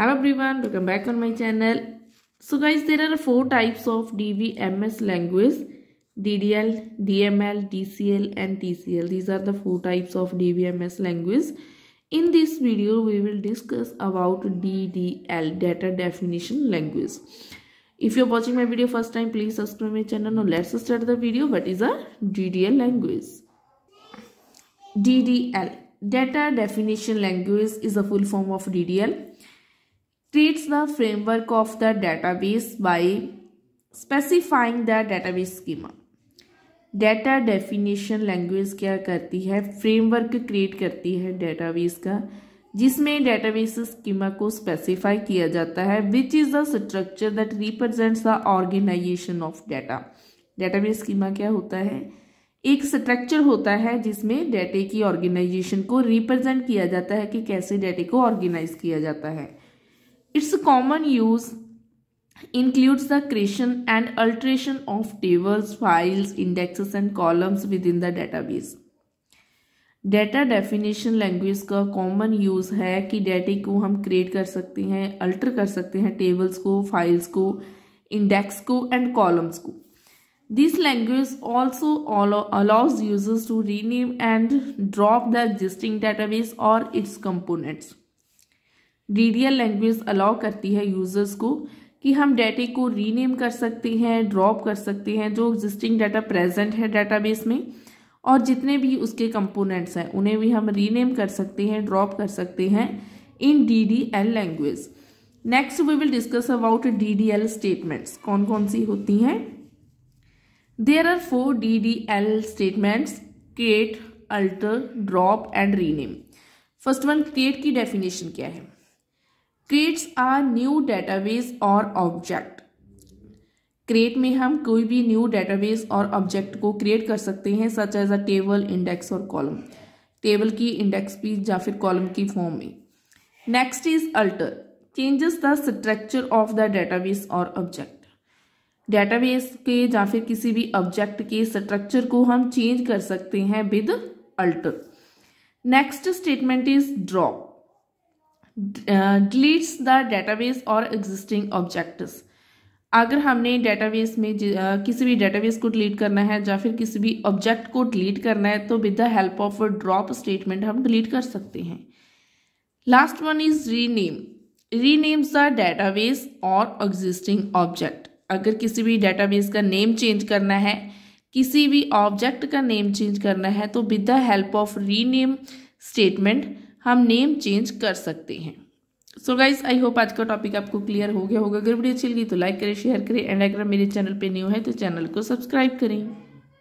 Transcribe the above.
Hello everyone, welcome back on my channel. So guys, there are four types of DVMS language. DDL, DML, DCL and TCL. These are the four types of DVMS language. In this video, we will discuss about DDL, Data Definition Language. If you are watching my video first time, please subscribe my channel. Now let's start the video. What is a DDL language? DDL, Data Definition Language is a full form of DDL. treats the framework of the database by specifying the database schema. data definition language क्या करती है framework create करती है database का जिसमें database schema को specify किया जाता है which is the structure that represents the organisation of data database schema क्या होता है एक स्ट्रक्चर होता है जिसमें डेटे की ऑर्गेनाइजेशन को रिप्रेजेंट किया जाता है कि कैसे डेटे को ऑर्गेनाइज किया जाता है Its common use includes the creation and alteration of tables, files, indexes and columns within the database. Data definition language का कॉमन यूज़ है कि डेटे को हम क्रिएट कर सकते हैं अल्टर कर सकते हैं टेबल्स को फाइल्स को इंडेक्स को एंड कॉलम्स को this language also allows users to rename and drop the existing database और its components DDL language allow करती है यूजर्स को कि हम डेटे को रीनेम कर सकते हैं ड्रॉप कर सकते हैं जो एग्जिस्टिंग डाटा प्रेजेंट है डाटाबेस में और जितने भी उसके कंपोनेंट्स हैं उन्हें भी हम रीनेम कर सकते हैं ड्रॉप कर सकते हैं in D D L language next we will discuss about D D L statements कौन कौन सी होती हैं there are four D D L statements create alter drop and rename first one create की डेफिनेशन क्या है क्रिएट्स आ न्यू डेटाबेस और object create में हम कोई भी न्यू डेटाबेस और ऑब्जेक्ट को क्रिएट कर सकते हैं such as a table index और कॉलम टेबल की इंडेक्स भी या फिर कॉलम की फॉर्म में next is alter changes the structure of the database और ऑब्जेक्ट डेटाबेस के या फिर किसी भी ऑब्जेक्ट के स्ट्रक्चर को हम चेंज कर सकते हैं with alter next statement is drop deletes the database और एग्जिस्टिंग ऑब्जेक्ट्स अगर हमने डेटाबेस में किसी भी डेटाबेस को डिलीट करना है या फिर किसी भी ऑब्जेक्ट को डिलीट करना है तो with the help of drop statement हम डिलीट कर सकते हैं last one is rename renames the database और एग्जिस्टिंग ऑब्जेक्ट अगर किसी भी डेटाबेस का नेम चेंज करना है किसी भी ऑब्जेक्ट का नेम चेंज करना है तो with the help of rename statement हम नेम चेंज कर सकते हैं सो गाइज आई होप आज का टॉपिक आपको क्लियर हो गया होगा अगर वीडियो अच्छी लगी तो लाइक करें शेयर करें एंड अगर मेरे चैनल पे न्यू है तो चैनल को सब्सक्राइब करें